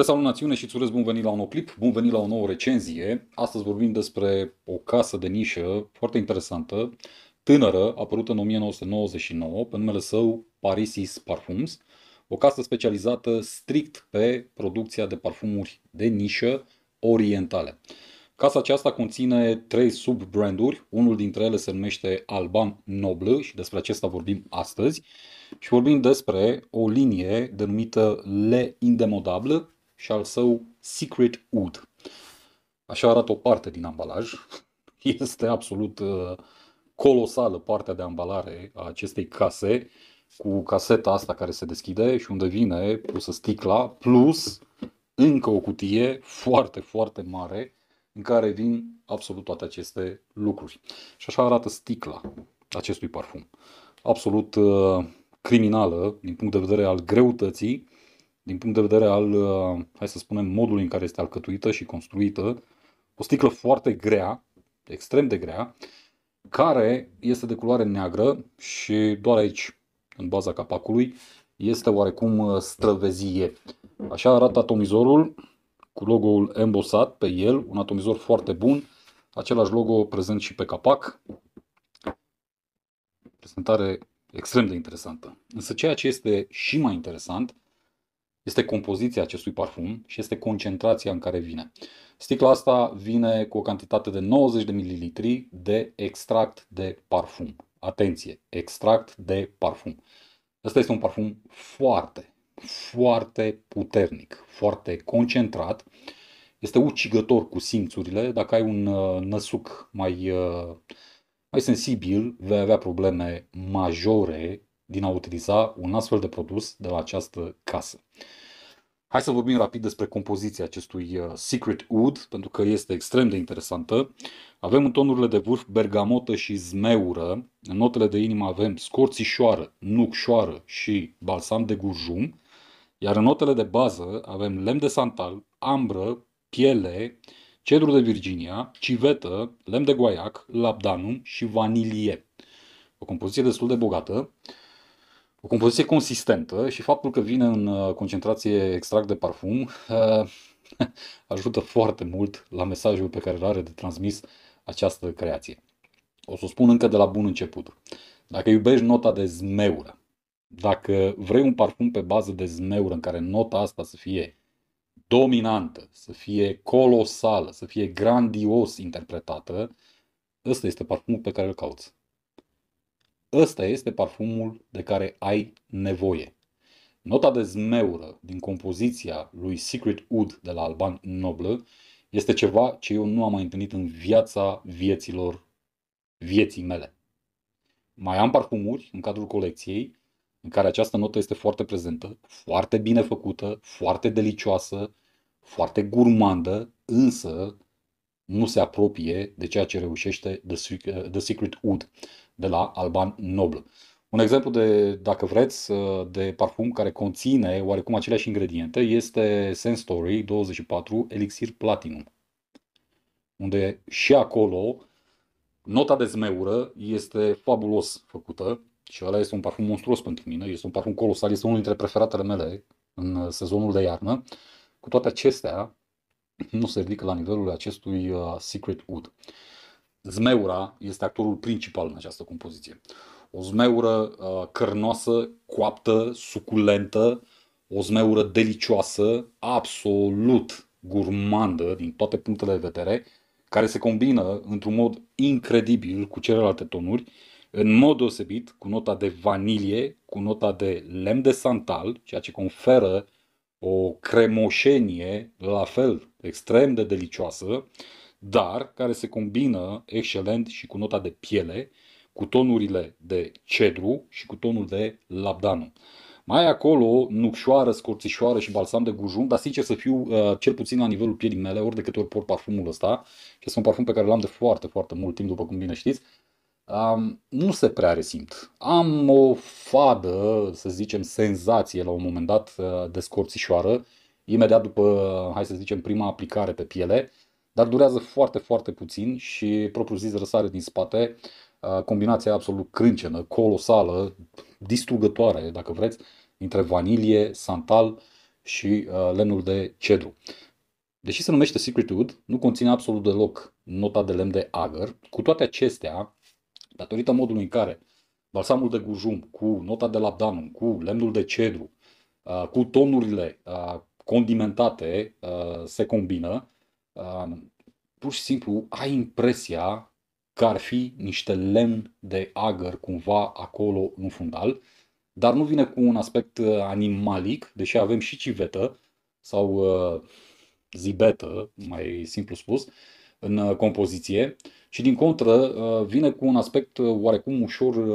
Te salut națiune și îți urez bun venit la un nou clip, bun venit la o nouă recenzie. Astăzi vorbim despre o casă de nișă foarte interesantă, tânără, apărută în 1999, pe numele său Parisis Parfums, o casă specializată strict pe producția de parfumuri de nișă orientale. Casa aceasta conține trei subbranduri, unul dintre ele se numește Alban Noble și despre acesta vorbim astăzi și vorbim despre o linie denumită Le Indemodable, și al său Secret Wood. Așa arată o parte din ambalaj. Este absolut uh, colosală partea de ambalare a acestei case cu caseta asta care se deschide și unde vine pusă sticla, plus încă o cutie foarte, foarte mare în care vin absolut toate aceste lucruri. Și așa arată sticla acestui parfum. Absolut uh, criminală din punct de vedere al greutății din punct de vedere al, uh, hai să spunem, modului în care este alcătuită și construită, o sticlă foarte grea, extrem de grea, care este de culoare neagră și doar aici, în baza capacului, este oarecum uh, străvezie. Așa arată atomizorul cu logo-ul embosat pe el, un atomizor foarte bun, același logo prezent și pe capac. Prezentare extrem de interesantă. Însă ceea ce este și mai interesant este compoziția acestui parfum și este concentrația în care vine. Sticla asta vine cu o cantitate de 90 de mililitri de extract de parfum. Atenție, extract de parfum. Ăsta este un parfum foarte, foarte puternic, foarte concentrat. Este ucigător cu simțurile. Dacă ai un uh, năsuc mai, uh, mai sensibil, vei avea probleme majore din a utiliza un astfel de produs de la această casă. Hai să vorbim rapid despre compoziția acestui uh, Secret Wood, pentru că este extrem de interesantă. Avem în tonurile de vârf bergamotă și zmeură. În notele de inimă avem scorțișoară, nucșoară și balsam de gurjum. Iar în notele de bază avem lemn de santal, ambră, piele, cedru de Virginia, civetă, lemn de guaiac, labdanum și vanilie. O compoziție destul de bogată o compoziție consistentă și faptul că vine în uh, concentrație extract de parfum uh, ajută foarte mult la mesajul pe care îl are de transmis această creație. O să o spun încă de la bun început. Dacă iubești nota de zmeură, dacă vrei un parfum pe bază de zmeură în care nota asta să fie dominantă, să fie colosală, să fie grandios interpretată, ăsta este parfumul pe care îl cauți. Ăsta este parfumul de care ai nevoie. Nota de zmeură din compoziția lui Secret Wood de la Alban Noble este ceva ce eu nu am mai întâlnit în viața vieților, vieții mele. Mai am parfumuri în cadrul colecției în care această notă este foarte prezentă, foarte bine făcută, foarte delicioasă, foarte gurmandă, însă nu se apropie de ceea ce reușește The Secret Wood de la Alban Noble. Un exemplu de, dacă vreți, uh, de parfum care conține oarecum aceleași ingrediente este Scent Story 24 Elixir Platinum, unde și acolo nota de zmeură este fabulos făcută și ăla este un parfum monstruos pentru mine, este un parfum colosal, este unul dintre preferatele mele în sezonul de iarnă. Cu toate acestea, nu se ridică la nivelul acestui uh, Secret Wood. Zmeura este actorul principal în această compoziție. O zmeură uh, cărnoasă, coaptă, suculentă, o zmeură delicioasă, absolut gurmandă din toate punctele de vedere, care se combină într-un mod incredibil cu celelalte tonuri, în mod deosebit cu nota de vanilie, cu nota de lemn de santal, ceea ce conferă o cremoșenie la fel extrem de delicioasă, dar care se combină excelent și cu nota de piele, cu tonurile de cedru și cu tonul de labdanum. Mai acolo, nucșoară, scorțișoară și balsam de gujun, dar sincer să fiu uh, cel puțin la nivelul pielii mele, ori de câte ori port parfumul ăsta, și este un parfum pe care l-am de foarte, foarte mult timp, după cum bine știți, um, nu se prea resimt. Am o fadă, să zicem, senzație la un moment dat uh, de scorțișoară, imediat după, hai să zicem, prima aplicare pe piele, uh, dar durează foarte, foarte puțin și propriu zis răsare din spate uh, combinația absolut crâncenă, colosală, distrugătoare, dacă vreți, între vanilie, santal și uh, lemnul de cedru. Deși se numește Secret Wood, nu conține absolut deloc nota de lemn de agar. Cu toate acestea, datorită modului în care balsamul de gujum cu nota de labdanum, cu lemnul de cedru, uh, cu tonurile condimentate se combină, pur și simplu ai impresia că ar fi niște lemn de agăr cumva acolo în fundal, dar nu vine cu un aspect uh, animalic, deși avem și civetă sau uh, zibetă, mai simplu spus, în uh, compoziție și din contră vine cu un aspect oarecum ușor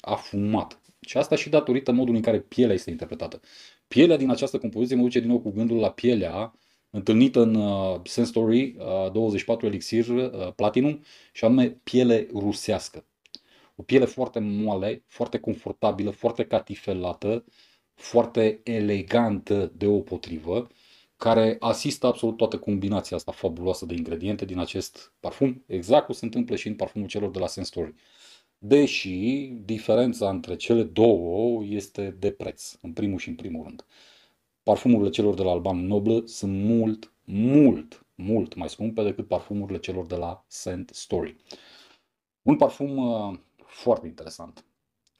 afumat. Și asta și datorită modului în care pielea este interpretată. Pielea din această compoziție mă duce din nou cu gândul la pielea întâlnit în uh, Story, uh, 24 Elixir uh, Platinum și anume piele rusească. O piele foarte moale, foarte confortabilă, foarte catifelată, foarte elegantă potrivă, care asistă absolut toată combinația asta fabuloasă de ingrediente din acest parfum, exact cum se întâmplă și în parfumul celor de la Story. Deși diferența între cele două este de preț, în primul și în primul rând. Uh, parfumurile celor de la Alban Noble sunt mult, mult, mult mai scumpe decât parfumurile celor de la Scent Story. Un parfum uh, foarte interesant.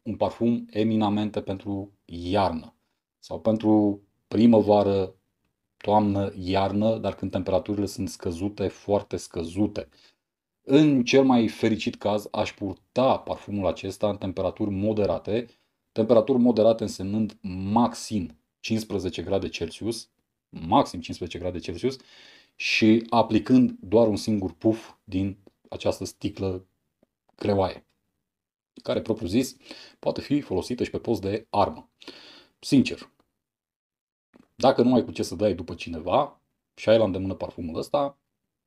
Un parfum eminamente pentru iarnă sau pentru primăvară, toamnă, iarnă, dar când temperaturile sunt scăzute, foarte scăzute. În cel mai fericit caz aș purta parfumul acesta în temperaturi moderate, temperaturi moderate însemnând maxim 15 grade Celsius, maxim 15 grade Celsius, și aplicând doar un singur puf din această sticlă greoaie, care propriu zis poate fi folosită și pe post de armă. Sincer, dacă nu ai cu ce să dai după cineva și ai la îndemână parfumul ăsta,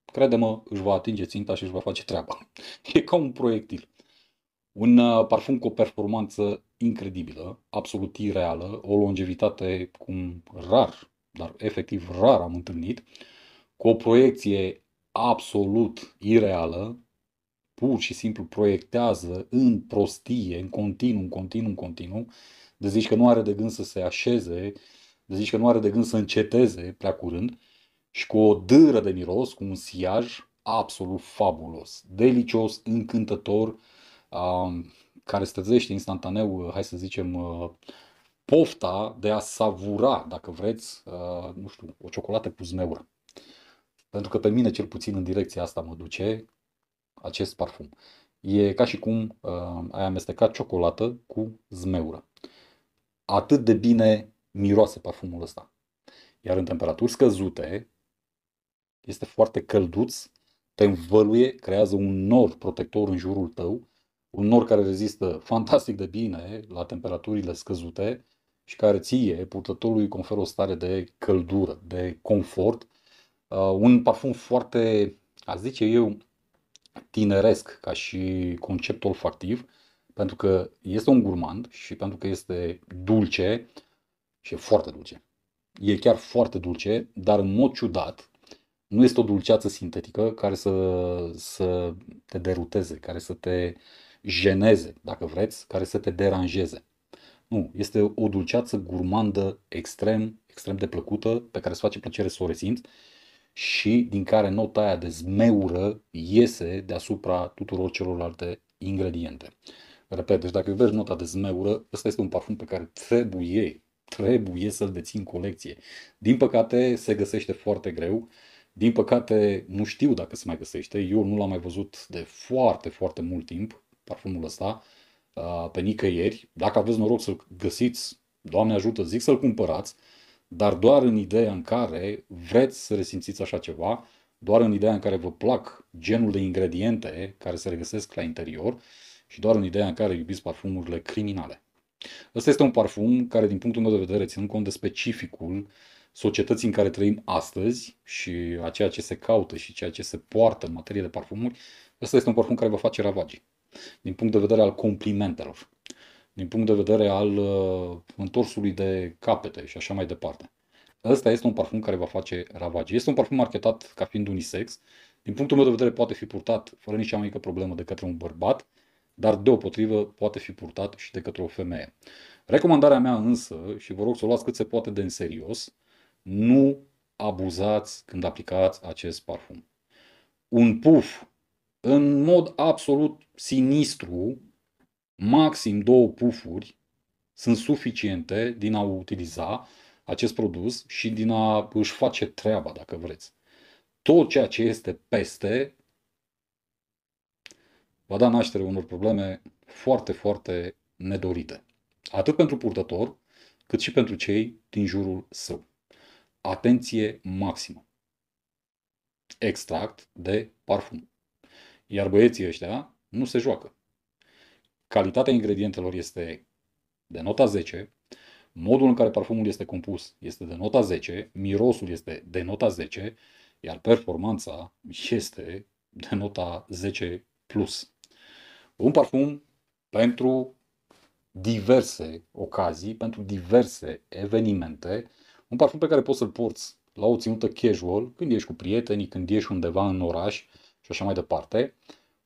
crede-mă, își va atinge ținta și își va face treaba. E ca un proiectil. Un uh, parfum cu o performanță incredibilă, absolut ireală, o longevitate cum rar, dar efectiv rar am întâlnit, cu o proiecție absolut ireală, pur și simplu proiectează în prostie, în continuu, în continuu, în continuu, de zici că nu are de gând să se așeze, de zici că nu are de gând să înceteze prea curând și cu o dâră de miros, cu un siaj absolut fabulos, delicios, încântător, care stăzește instantaneu, uh, hai să zicem, uh, pofta de a savura, dacă vreți, uh, nu știu, o ciocolată cu zmeură. Pentru că pe mine, cel puțin în direcția asta mă duce acest parfum. E ca și cum ai amestecat ciocolată cu zmeură. Atât de bine miroase parfumul ăsta. Iar în temperaturi scăzute, este foarte călduț, te învăluie, creează un nor protector în jurul tău un nor care rezistă fantastic de bine la temperaturile scăzute și care ție purtătorului conferă o stare de căldură, de confort, uh, un parfum foarte, a zice eu, tineresc ca și concept olfactiv, pentru că este un gurmand și pentru că este dulce și e foarte dulce. E chiar foarte dulce, dar în mod ciudat nu este o dulceață sintetică care să, să te deruteze, care să te uh, jeneze, dacă vreți, care să te deranjeze. Nu, este o dulceață gurmandă extrem, extrem de plăcută, pe care îți face plăcere să o resimți și din care nota aia de zmeură iese deasupra tuturor celorlalte ingrediente. Repet, deci dacă vezi nota de zmeură, ăsta este un parfum pe care trebuie, trebuie să-l dețin în colecție. Din păcate, se găsește foarte greu. Din păcate, nu știu dacă se mai găsește. Eu nu l-am mai văzut de foarte, foarte mult timp parfumul ăsta uh, pe nicăieri. Dacă aveți noroc să-l găsiți, Doamne ajută, zic să-l cumpărați, dar doar în ideea în care vreți să resimțiți așa ceva, doar în ideea în care vă plac genul de ingrediente care se regăsesc la interior și doar în ideea în care iubiți parfumurile criminale. Ăsta este un parfum care, din punctul meu de vedere, ținând cont de specificul societății în care trăim astăzi și a ceea ce se caută și ceea ce se poartă în materie de parfumuri, ăsta este un parfum care vă face ravagii din punct de vedere al complimentelor, din punct de vedere al uh, întorsului de capete și așa mai departe. Ăsta este un parfum care va face ravagi. Este un parfum marketat ca fiind unisex. Din punctul meu de vedere poate fi purtat fără nicio mică problemă de către un bărbat, dar deopotrivă poate fi purtat și de către o femeie. Recomandarea mea însă, și vă rog să o luați cât se poate de în serios, nu abuzați când aplicați acest parfum. Un puf, în mod absolut sinistru, maxim două pufuri sunt suficiente din a utiliza acest produs și din a își face treaba, dacă vreți. Tot ceea ce este peste va da naștere unor probleme foarte, foarte nedorite. Atât pentru purtător, cât și pentru cei din jurul său. Atenție maximă. Extract de parfum. Iar băieții ăștia nu se joacă. Calitatea ingredientelor este de nota 10, modul în care parfumul este compus este de nota 10, mirosul este de nota 10, iar performanța este de nota 10 plus. Un parfum pentru diverse ocazii, pentru diverse evenimente, un parfum pe care poți să-l porți la o ținută casual, când ești cu prietenii, când ești undeva în oraș și așa mai departe,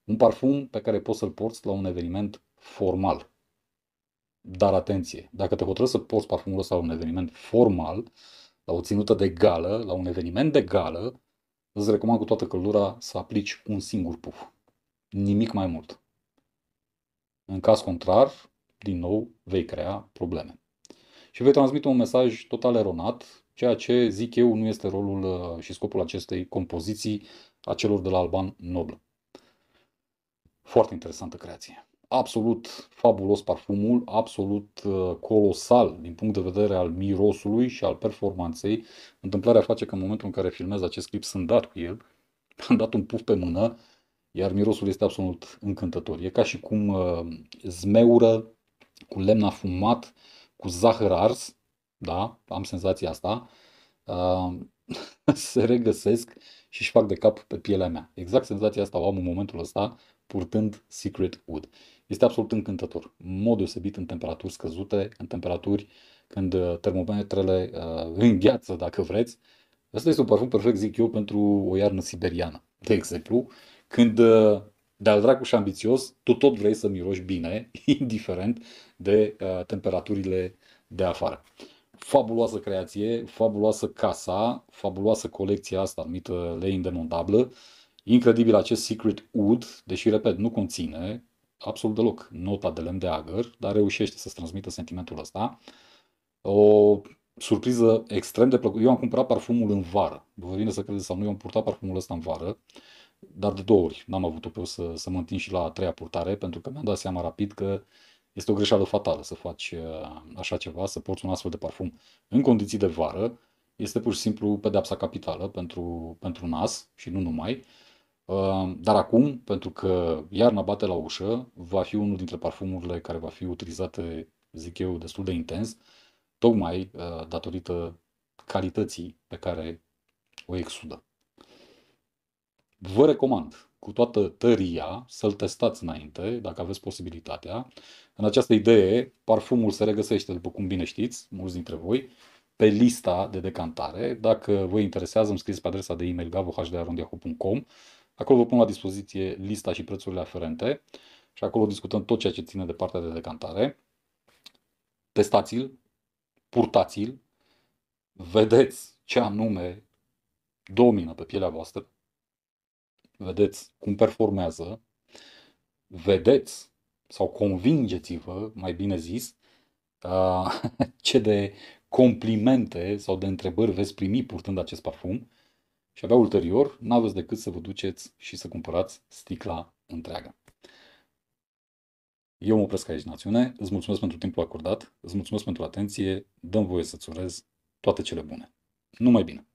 un parfum pe care poți să-l porți la un eveniment formal. Dar atenție, dacă te hotărăști să porți parfumul ăsta la un eveniment formal, la o ținută de gală, la un eveniment de gală, îți recomand cu toată căldura să aplici un singur puf. Nimic mai mult. În caz contrar, din nou, vei crea probleme. Și vei transmite un mesaj total eronat, ceea ce, zic eu, nu este rolul uh, și scopul acestei compoziții a celor de la Alban Noble. Foarte interesantă creație. Absolut fabulos parfumul, absolut uh, colosal din punct de vedere al mirosului și al performanței. Întâmplarea face că în momentul în care filmez acest clip sunt dat cu el, am dat un puf pe mână, iar mirosul este absolut încântător. E ca și cum uh, zmeură cu lemn afumat, cu zahăr ars, da, am senzația asta, uh, se regăsesc și își fac de cap pe pielea mea. Exact senzația asta o am în momentul ăsta purtând Secret Wood. Este absolut încântător, mod deosebit în temperaturi scăzute, în temperaturi când uh, termometrele uh, îngheață, dacă vreți. Asta este un parfum perfect, zic eu, pentru o iarnă siberiană, de exemplu, când uh, de-al dracu și ambițios, tu tot vrei să miroși bine, indiferent de uh, temperaturile de afară. Fabuloasă creație, fabuloasă casa, fabuloasă colecția asta numită Lei Indenundablă. Uh, Incredibil acest Secret Wood, deși, repet, nu conține absolut deloc nota de lemn de agăr, dar reușește să-ți transmită sentimentul ăsta. O surpriză extrem de plăcută. Eu am cumpărat parfumul în vară. Vă vine să credeți sau nu, eu am purtat parfumul ăsta în vară, dar de două ori n-am avut-o pe să, să mă întind și la a treia purtare, pentru că mi-am dat seama rapid că este o greșeală fatală să faci uh, așa ceva, să porți un astfel de parfum în condiții de vară. Este pur și simplu pedepsa capitală pentru, pentru nas și nu numai. Uh, Ehm, dar acum, pentru că iarna bate la ușă, va fi unul dintre parfumurile care va fi utilizate, zic eu, destul de intens, tocmai eh, datorită calității pe care o exudă. Vă recomand cu toată tăria să-l testați înainte, dacă aveți posibilitatea. În această idee, parfumul se regăsește, după cum bine știți, mulți dintre voi, pe lista de decantare. Dacă vă interesează, îmi scrieți pe adresa de e-mail gavohdarondiahu.com Acolo vă pun la dispoziție lista și prețurile aferente și acolo discutăm tot ceea ce ține de partea de decantare. Testați-l, purtați-l, vedeți ce anume domină pe pielea voastră, vedeți cum performează, vedeți sau convingeți-vă, mai bine zis, ce de complimente sau de întrebări veți primi purtând acest parfum și abia ulterior, n-aveți decât să vă duceți și să cumpărați sticla întreagă. Eu mă opresc aici, Națiune. Îți mulțumesc pentru timpul acordat, îți mulțumesc pentru atenție, dăm voie să-ți urez toate cele bune. Numai bine!